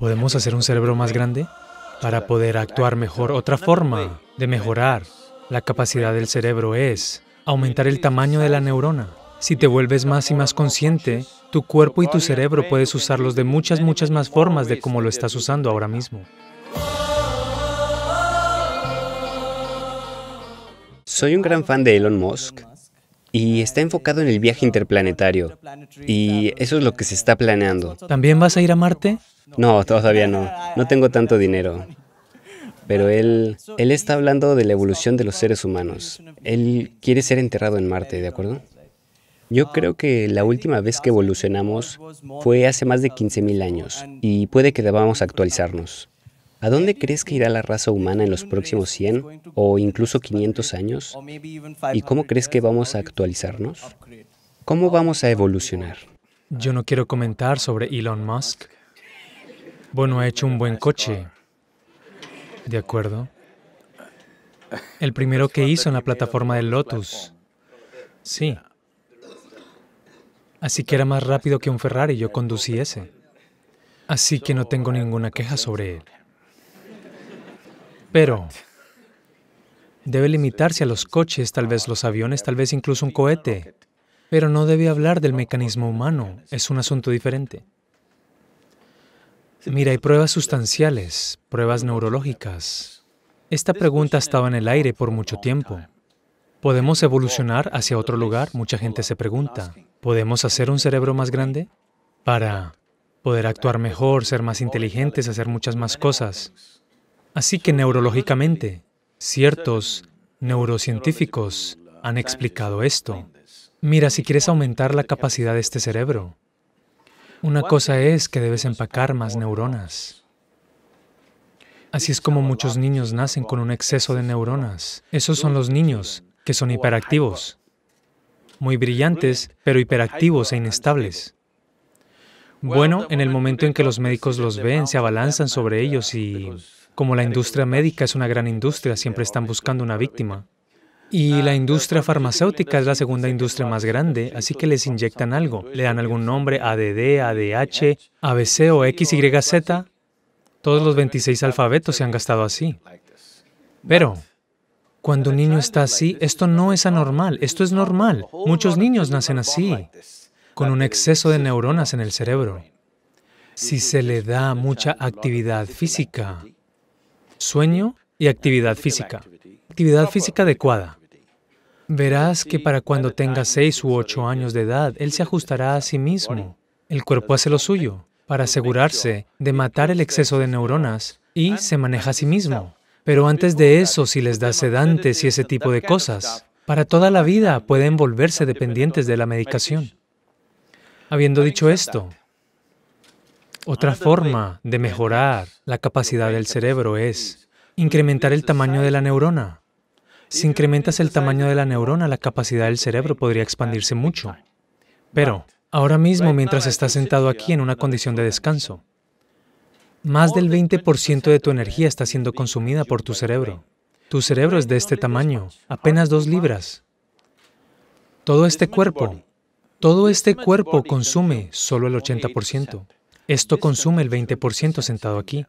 Podemos hacer un cerebro más grande para poder actuar mejor. Otra forma de mejorar la capacidad del cerebro es aumentar el tamaño de la neurona. Si te vuelves más y más consciente, tu cuerpo y tu cerebro puedes usarlos de muchas, muchas más formas de como lo estás usando ahora mismo. Soy un gran fan de Elon Musk y está enfocado en el viaje interplanetario. Y eso es lo que se está planeando. ¿También vas a ir a Marte? No, todavía no. No tengo tanto dinero. Pero él, él está hablando de la evolución de los seres humanos. Él quiere ser enterrado en Marte, ¿de acuerdo? Yo creo que la última vez que evolucionamos fue hace más de 15.000 años y puede que debamos actualizarnos. ¿A dónde crees que irá la raza humana en los próximos 100 o incluso 500 años? ¿Y cómo crees que vamos a actualizarnos? ¿Cómo vamos a evolucionar? Yo no quiero comentar sobre Elon Musk. Bueno, ha hecho un buen coche. De acuerdo. El primero que hizo en la plataforma del Lotus. Sí. Así que era más rápido que un Ferrari, yo conducí ese. Así que no tengo ninguna queja sobre él. Pero debe limitarse a los coches, tal vez los aviones, tal vez incluso un cohete. Pero no debe hablar del mecanismo humano, es un asunto diferente. Mira, hay pruebas sustanciales, pruebas neurológicas. Esta pregunta estaba en el aire por mucho tiempo. ¿Podemos evolucionar hacia otro lugar? Mucha gente se pregunta. ¿Podemos hacer un cerebro más grande? Para poder actuar mejor, ser más inteligentes, hacer muchas más cosas. Así que neurológicamente, ciertos neurocientíficos han explicado esto. Mira, si quieres aumentar la capacidad de este cerebro, una cosa es que debes empacar más neuronas. Así es como muchos niños nacen con un exceso de neuronas. Esos son los niños que son hiperactivos, muy brillantes, pero hiperactivos e inestables. Bueno, en el momento en que los médicos los ven, se abalanzan sobre ellos y como la industria médica es una gran industria, siempre están buscando una víctima. Y la industria farmacéutica es la segunda industria más grande, así que les inyectan algo, le dan algún nombre, ADD, ADH, ABC o XYZ. Todos los 26 alfabetos se han gastado así. Pero cuando un niño está así, esto no es anormal, esto es normal. Muchos niños nacen así, con un exceso de neuronas en el cerebro. Si se le da mucha actividad física, sueño y actividad física. Actividad física adecuada. Verás que para cuando tenga seis u ocho años de edad, él se ajustará a sí mismo. El cuerpo hace lo suyo para asegurarse de matar el exceso de neuronas y se maneja a sí mismo. Pero antes de eso, si les da sedantes y ese tipo de cosas, para toda la vida pueden volverse dependientes de la medicación. Habiendo dicho esto, otra forma de mejorar la capacidad del cerebro es incrementar el tamaño de la neurona. Si incrementas el tamaño de la neurona, la capacidad del cerebro podría expandirse mucho. Pero ahora mismo, mientras estás sentado aquí en una condición de descanso, más del 20% de tu energía está siendo consumida por tu cerebro. Tu cerebro es de este tamaño, apenas dos libras. Todo este cuerpo, todo este cuerpo consume solo el 80%. Esto consume el 20% sentado aquí.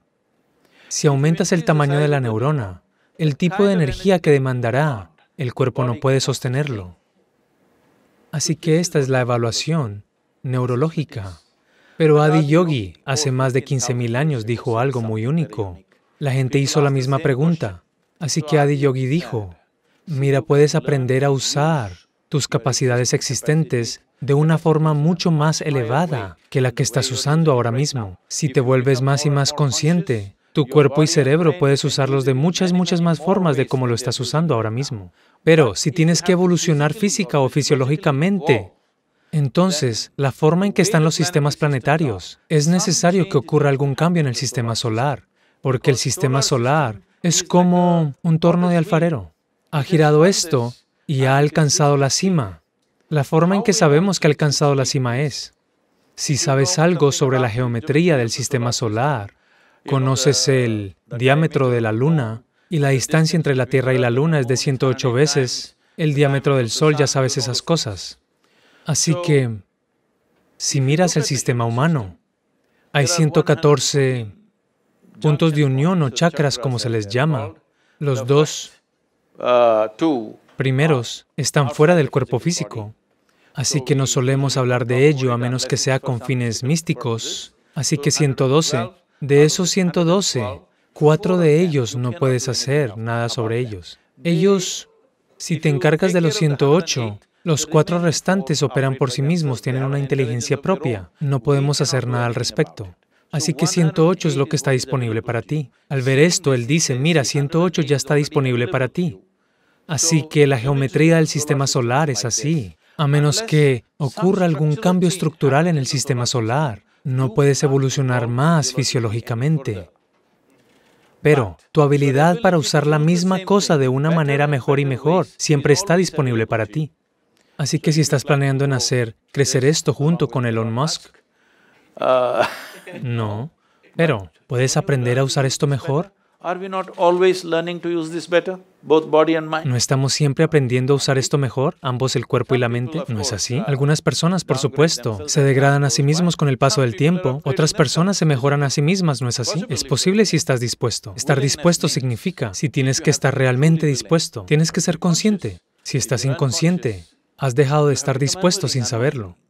Si aumentas el tamaño de la neurona, el tipo de energía que demandará, el cuerpo no puede sostenerlo. Así que esta es la evaluación neurológica. Pero Adi Yogi, hace más de 15.000 años, dijo algo muy único. La gente hizo la misma pregunta. Así que Adi Yogi dijo, mira, puedes aprender a usar tus capacidades existentes de una forma mucho más elevada que la que estás usando ahora mismo. Si te vuelves más y más consciente, tu cuerpo y cerebro puedes usarlos de muchas, muchas más formas de como lo estás usando ahora mismo. Pero si tienes que evolucionar física o fisiológicamente, entonces, la forma en que están los sistemas planetarios, es necesario que ocurra algún cambio en el sistema solar, porque el sistema solar es como un torno de alfarero. Ha girado esto y ha alcanzado la cima. La forma en que sabemos que ha alcanzado la cima es, si sabes algo sobre la geometría del sistema solar, conoces el diámetro de la luna y la distancia entre la Tierra y la luna es de 108 veces el diámetro del Sol, ya sabes esas cosas. Así que, si miras el sistema humano, hay 114 puntos de unión o chakras, como se les llama. Los dos ah, primeros están fuera del cuerpo físico, así que no solemos hablar de ello a menos que sea con fines místicos. Así que 112, de esos 112, cuatro de ellos no puedes hacer nada sobre ellos. Ellos, si te encargas de los 108, los cuatro restantes operan por sí mismos, tienen una inteligencia propia. No podemos hacer nada al respecto. Así que 108 es lo que está disponible para ti. Al ver esto, él dice, mira, 108 ya está disponible para ti. Así que la geometría del sistema solar es así. A menos que ocurra algún cambio estructural en el sistema solar, no puedes evolucionar más fisiológicamente. Pero tu habilidad para usar la misma cosa de una manera mejor y mejor siempre está disponible para ti. Así que si estás planeando en hacer crecer esto junto con Elon Musk, ah. no. Pero, ¿puedes aprender a usar esto mejor? ¿No estamos siempre aprendiendo a usar esto mejor, ambos el cuerpo y la mente? ¿No es así? Uh, Algunas personas, por supuesto, se degradan a sí mismos con el paso del tiempo. Otras personas se mejoran a sí mismas, ¿no es así? Es posible si estás dispuesto. Estar dispuesto significa si tienes que estar realmente dispuesto. Tienes que ser consciente. Si estás inconsciente, has dejado de estar dispuesto sin saberlo.